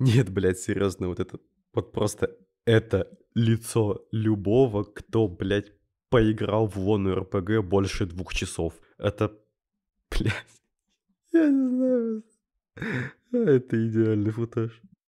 Нет, блядь, серьезно, вот это, вот просто это лицо любого, кто, блядь, поиграл в лону РПГ больше двух часов. Это, блядь, я не знаю, а, это идеальный футаж.